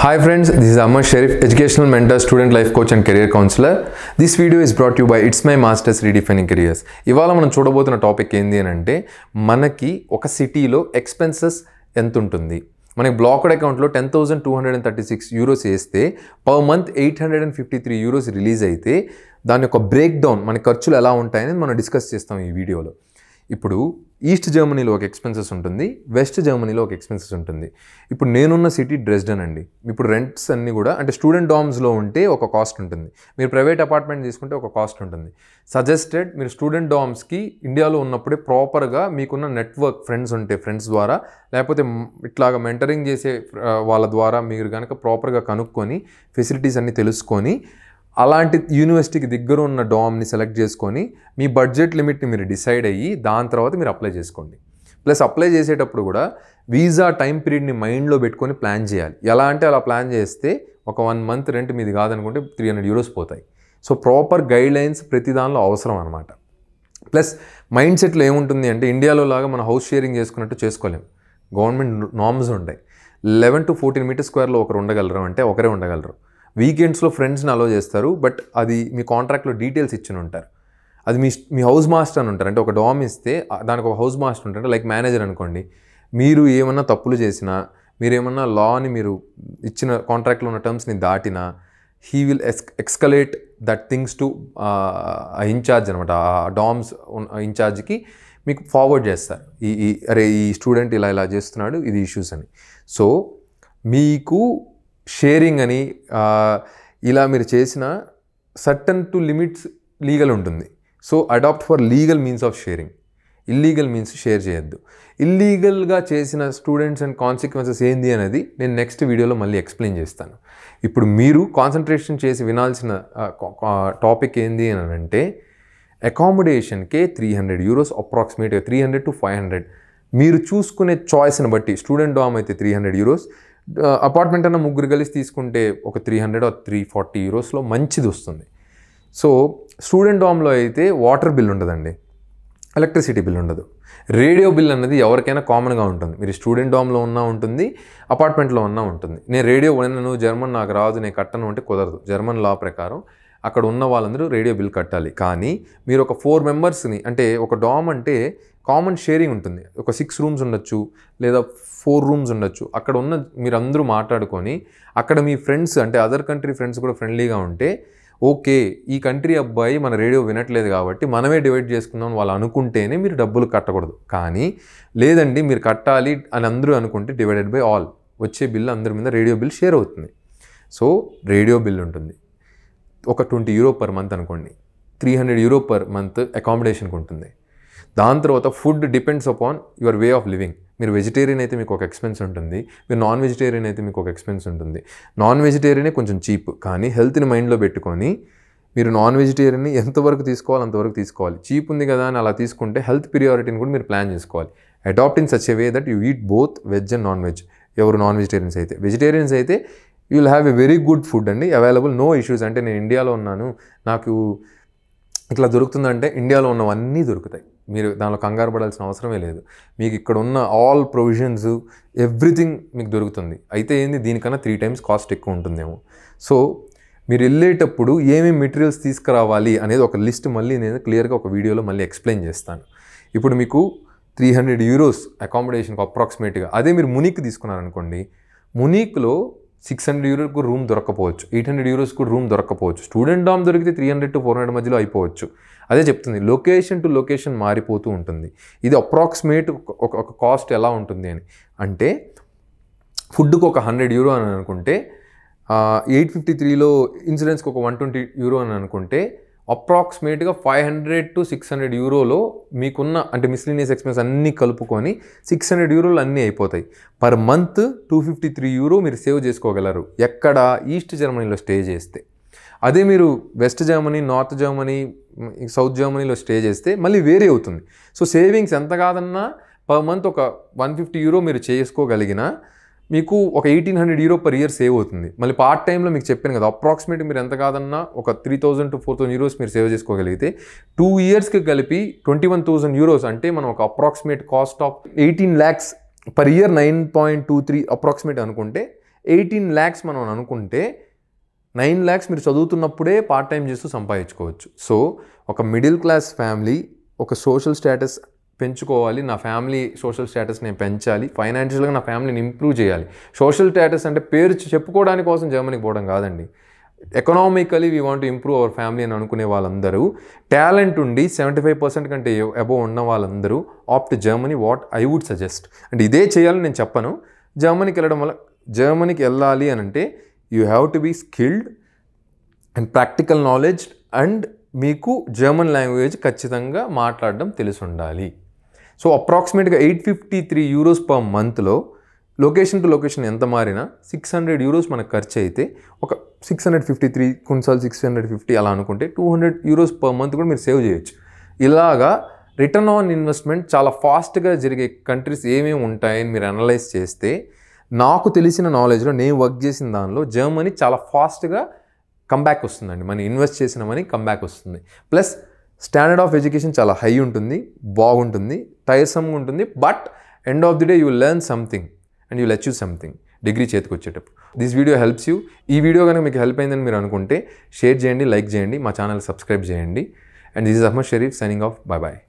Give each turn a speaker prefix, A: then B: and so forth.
A: Hi friends this is Ahmad Sharif, educational mentor, student life coach and career counselor. This video is brought to you by It's My Masters Redefining ఇవాళ మనం చూడబోతున్న topic ఏంది అని అంటే మనకి ఒక సిటీలో expenses ఎంత ఉంటుంది మనకి బ్లాక్డ్ అకౌంట్లో ten thousand two hundred and thirty six euros వేస్తే per month eight hundred and fifty three euros release అయితే దాని యొక్క బ్రేక్ డౌన్ మన ఖర్చులు ఎలా ఉంటాయని మనం డిస్కస్ చేస్తాం ఈ వీడియోలో ఇప్పుడు ఈస్ట్ జర్మనీలో ఒక ఎక్స్పెన్సెస్ ఉంటుంది వెస్ట్ జర్మనీలో ఒక ఎక్స్పెన్సెస్ ఉంటుంది ఇప్పుడు నేనున్న సిటీ డ్రెస్డెన్ అండి ఇప్పుడు రెంట్స్ అన్నీ కూడా అంటే స్టూడెంట్ డామ్స్లో ఉంటే ఒక కాస్ట్ ఉంటుంది మీరు ప్రైవేట్ అపార్ట్మెంట్ తీసుకుంటే ఒక కాస్ట్ ఉంటుంది సజెస్టెడ్ మీరు స్టూడెంట్ డామ్స్కి ఇండియాలో ఉన్నప్పుడే ప్రాపర్గా మీకున్న నెట్వర్క్ ఫ్రెండ్స్ ఉంటే ఫ్రెండ్స్ ద్వారా లేకపోతే ఇట్లాగా మెంటరింగ్ చేసే వాళ్ళ ద్వారా మీరు కనుక ప్రాపర్గా కనుక్కొని ఫెసిలిటీస్ అన్నీ తెలుసుకొని అలాంటి యూనివర్సిటీకి దగ్గర ఉన్న డామ్ని సెలెక్ట్ చేసుకొని మీ బడ్జెట్ లిమిట్ని మీరు డిసైడ్ అయ్యి దాని తర్వాత మీరు అప్లై చేసుకోండి ప్లస్ అప్లై చేసేటప్పుడు కూడా వీసా టైం పీరియడ్ని మైండ్లో పెట్టుకొని ప్లాన్ చేయాలి ఎలా అంటే అలా ప్లాన్ చేస్తే ఒక వన్ మంత్ రెంట్ మీది కాదనుకుంటే త్రీ హండ్రెడ్ యూరోస్ పోతాయి సో ప్రాపర్ గైడ్ లైన్స్ ప్రతి దానిలో అవసరం అనమాట ప్లస్ మైండ్ సెట్లో ఏముంటుంది అంటే ఇండియాలో లాగా మనం హౌస్ షేరింగ్ చేసుకున్నట్టు చేసుకోలేము గవర్నమెంట్ నామ్స్ ఉంటాయి లెవెన్ టు ఫోర్టీన్ మీటర్ స్క్వేర్లో ఒకరు ఉండగలరు అంటే ఒకరే ఉండగలరు వీకెండ్స్లో ఫ్రెండ్స్ని అలో చేస్తారు బట్ అది మీ కాంట్రాక్ట్లో డీటెయిల్స్ ఇచ్చిన ఉంటారు అది మీ మీ హౌస్ మాస్టర్ అని ఉంటారు అంటే ఒక డామ్ ఇస్తే దానికి ఒక హౌస్ మాస్టర్ ఉంటారు లైక్ మేనేజర్ అనుకోండి మీరు ఏమన్నా తప్పులు చేసినా మీరు ఏమన్నా లాని మీరు ఇచ్చిన కాంట్రాక్ట్లో ఉన్న టర్మ్స్ని దాటినా he will ex escalate that things to incharge అనమాట ఆ డామ్స్ ఇన్ఛార్జ్కి మీకు ఫార్వర్డ్ చేస్తారు ఈ అరే ఈ స్టూడెంట్ ఇలా ఇలా చేస్తున్నాడు ఇది ఇష్యూస్ అని సో మీకు షేరింగ్ అని ఇలా మీరు చేసిన సర్టన్ టు లిమిట్స్ లీగల్ ఉంటుంది so adapt for legal means of sharing illegal means share చేయొద్దు ఇల్లీగల్గా చేసిన స్టూడెంట్స్ అండ్ కాన్సిక్వెన్సెస్ ఏంది అనేది నేను నెక్స్ట్ వీడియోలో మళ్ళీ ఎక్స్ప్లెయిన్ చేస్తాను ఇప్పుడు మీరు కాన్సన్ట్రేషన్ చేసి వినాల్సిన టాపిక్ ఏంది అని అంటే అకామిడేషన్కే త్రీ హండ్రెడ్ యూరోస్ అప్రాక్సిమేట్గా three hundred to five hundred మీరు చూసుకునే చాయిస్ని బట్టి స్టూడెంట్ డామ్ అయితే త్రీ హండ్రెడ్ యూరోస్ అపార్ట్మెంట్ అన్న ముగ్గురు కలిసి తీసుకుంటే ఒక త్రీ హండ్రెడ్ ఆ త్రీ ఫార్టీ యూరోస్లో మంచిది వస్తుంది సో స్టూడెంట్ హోమ్లో అయితే వాటర్ బిల్ ఉండదండి ఎలక్ట్రిసిటీ బిల్ ఉండదు రేడియో బిల్ అన్నది ఎవరికైనా కామన్గా ఉంటుంది మీరు స్టూడెంట్ హోమ్లో ఉన్నా ఉంటుంది అపార్ట్మెంట్లో ఉన్నా ఉంటుంది నేను రేడియో వినను జర్మన్ నాకు రాదు నేను కట్టను అంటే కుదరదు జర్మన్ లా ప్రకారం అక్కడ ఉన్న వాళ్ళందరూ రేడియో బిల్ కట్టాలి కానీ మీరు ఒక ఫోర్ మెంబర్స్ని అంటే ఒక డామ్ అంటే కామన్ షేరింగ్ ఉంటుంది ఒక సిక్స్ రూమ్స్ ఉండొచ్చు లేదా ఫోర్ రూమ్స్ ఉండొచ్చు అక్కడ ఉన్న మీరందరూ మాట్లాడుకొని అక్కడ మీ ఫ్రెండ్స్ అంటే అదర్ కంట్రీ ఫ్రెండ్స్ కూడా ఫ్రెండ్లీగా ఉంటే ఓకే ఈ కంట్రీ అబ్బాయి మన రేడియో వినట్లేదు కాబట్టి మనమే డివైడ్ చేసుకుందాం వాళ్ళు అనుకుంటేనే మీరు డబ్బులు కట్టకూడదు కానీ లేదండి మీరు కట్టాలి అని అందరూ అనుకుంటే డివైడెడ్ బై ఆల్ వచ్చే బిల్ అందరి మీద రేడియో బిల్ షేర్ అవుతుంది సో రేడియో బిల్ ఉంటుంది ఒక ట్వంటీ యూరో పర్ మంత్ అనుకోండి three hundred euro per month అకామిడేషన్కి ఉంటుంది దాని తర్వాత food depends upon your way of living మీరు వెజిటేరియన్ అయితే మీకు ఒక ఎక్స్పెన్స్ ఉంటుంది మీరు నాన్ వెజిటేరియన్ అయితే మీకు ఒక ఎక్స్పెన్స్ ఉంటుంది నాన్ వెజిటేరియనే కొంచెం చీప్ కానీ హెల్త్ని మైండ్లో పెట్టుకొని మీరు నాన్ వెజిటేరియన్ని ఎంతవరకు తీసుకోవాలి అంతవరకు తీసుకోవాలి చీప్ ఉంది కదా అని అలా తీసుకుంటే హెల్త్ ప్రియారిటీని కూడా మీరు ప్లాన్ చేసుకోవాలి adapt in such a way that you eat both veg and non veg ఎవరు నాన్ వెజిటేరియన్స్ అయితే వెజిటేరియన్స్ అయితే you will have a very good food అండి అవైలబుల్ నో ఇష్యూస్ అంటే నేను ఇండియాలో ఉన్నాను నాకు ఇట్లా దొరుకుతుందంటే ఇండియాలో ఉన్నవన్నీ దొరుకుతాయి మీరు దానిలో కంగారు పడాల్సిన అవసరమే లేదు మీకు ఇక్కడ ఉన్న ఆల్ ప్రొవిజన్స్ ఎవ్రీథింగ్ మీకు దొరుకుతుంది అయితే ఏంది దీనికన్నా త్రీ టైమ్స్ కాస్ట్ ఎక్కువ ఉంటుందేమో సో మీరు వెళ్ళేటప్పుడు ఏమేమి మెటీరియల్స్ తీసుకురావాలి అనేది ఒక లిస్ట్ మళ్ళీ నేను క్లియర్గా ఒక వీడియోలో మళ్ళీ ఎక్స్ప్లెయిన్ చేస్తాను ఇప్పుడు మీకు త్రీ హండ్రెడ్ యూరోస్ అకామిడేషన్కి అప్రాక్సిమేట్గా అదే మీరు మునిక్ తీసుకున్నారనుకోండి మునిక్లో సిక్స్ హండ్రెడ్ యూరోకు రూమ్ దొరకపోవచ్చు ఎయిట్ హండ్రెడ్ యూరోస్ కూడా రూమ్ దొరకపోవచ్చు స్టూడెంట్ డామ్ దొరికితే three hundred to four hundred మధ్యలో అయిపోవచ్చు అదే చెప్తుంది లొకేషన్ టు లొకేషన్ మారిపోతూ ఉంటుంది ఇది అప్రాక్సిమేట్ ఒక కాస్ట్ ఎలా ఉంటుంది అని అంటే ఫుడ్కి ఒక హండ్రెడ్ యూరో అని అనుకుంటే ఎయిట్ ఫిఫ్టీ త్రీలో ఇన్సూరెన్స్కి ఒక వన్ ట్వంటీ యూరో అని అనుకుంటే అప్రాక్సిమేట్గా five hundred to six hundred యూరోలో మీకున్న అంటే మిస్లీనియస్ ఎక్స్పెన్స్ అన్నీ కలుపుకొని సిక్స్ హండ్రెడ్ యూరోలు అన్నీ అయిపోతాయి per month two fifty three euro మీరు సేవ్ చేసుకోగలరు ఎక్కడ ఈస్ట్ జర్మనీలో స్టే చేస్తే అదే మీరు west Germany north Germany south జర్మనీలో స్టే చేస్తే మళ్ళీ వేరే అవుతుంది సో సేవింగ్స్ ఎంత కాదన్నా పర్ మంత్ ఒక వన్ ఫిఫ్టీ యూరో మీరు చేసుకోగలిగినా మీకు ఒక eighteen hundred euro per year save అవుతుంది మళ్ళీ పార్ట్ టైంలో మీకు చెప్పాను కదా అప్రాక్సిమేట్ మీరు ఎంత కాదన్నా ఒక three thousand to four thousand euros మీరు సేవ్ చేసుకోగలిగితే టూ ఇయర్స్కి కలిపి ట్వంటీ వన్ థౌసండ్ యూరోస్ అంటే మనం ఒక approximate cost of eighteen lakhs per year nine point two three approximate అనుకుంటే ఎయిటీన్ ల్యాక్స్ మనం అనుకుంటే నైన్ ల్యాక్స్ మీరు చదువుతున్నప్పుడే పార్ట్ టైం చేస్తూ సంపాదించుకోవచ్చు సో ఒక మిడిల్ క్లాస్ ఫ్యామిలీ ఒక సోషల్ స్టేటస్ పెంచుకోవాలి నా ఫ్యామిలీ సోషల్ స్టేటస్ నేను పెంచాలి ఫైనాన్షియల్గా నా ఫ్యామిలీని ఇంప్రూవ్ చేయాలి సోషల్ స్టేటస్ అంటే పేరు చెప్పుకోవడానికి కోసం జర్మనీకి పోవడం కాదండి economically we want improve our family అని అనుకునే వాళ్ళందరూ టాలెంట్ ఉండి సెవెంటీ ఫైవ్ పర్సెంట్ కంటే అబోవ్ ఉన్న వాళ్ళందరూ opt Germany what I would suggest and ఇదే చేయాలని నేను చెప్పను జర్మనీకి వెళ్ళడం వల్ల జర్మనీకి వెళ్ళాలి అని అంటే you have to be skilled and practical knowledge and మీకు జర్మన్ లాంగ్వేజ్ ఖచ్చితంగా మాట్లాడడం తెలిసి ఉండాలి సో అప్రాక్సిమేట్గా eight fifty three euros per మంత్లో లొకేషన్ టు లొకేషన్ ఎంత మారినా సిక్స్ హండ్రెడ్ యూరోస్ మనకు ఖర్చు అయితే ఒక సిక్స్ హండ్రెడ్ ఫిఫ్టీ త్రీ కొన్నిసార్లు సిక్స్ హండ్రెడ్ ఫిఫ్టీ అలా అనుకుంటే two hundred euros per month కూడా మీరు సేవ్ చేయొచ్చు ఇలాగా రిటర్న్ ఆన్ ఇన్వెస్ట్మెంట్ చాలా ఫాస్ట్గా జరిగే కంట్రీస్ ఏమేమి ఉంటాయని మీరు అనలైజ్ చేస్తే నాకు తెలిసిన నాలెడ్జ్లో నేను వర్క్ చేసిన దానిలో జర్మనీ చాలా ఫాస్ట్గా కంబ్యాక్ వస్తుందండి మనం ఇన్వెస్ట్ చేసిన మనీ కంబ్యాక్ వస్తుంది ప్లస్ స్టాండర్డ్ ఆఫ్ ఎడ్యుకేషన్ చాలా హై ఉంటుంది బాగుంటుంది టైర్సమ్గా ఉంటుంది but end of the day you learn something and you achieve something degree చేతికి వచ్చేటప్పుడు దిస్ వీడియో హెల్ప్స్ యూ ఈ వీడియో కనుక మీకు హెల్ప్ అయిందని మీరు అనుకుంటే షేర్ చేయండి లైక్ చేయండి మా ఛానల్ సబ్స్క్రైబ్ చేయండి and this is Ahmad Sharif signing off bye bye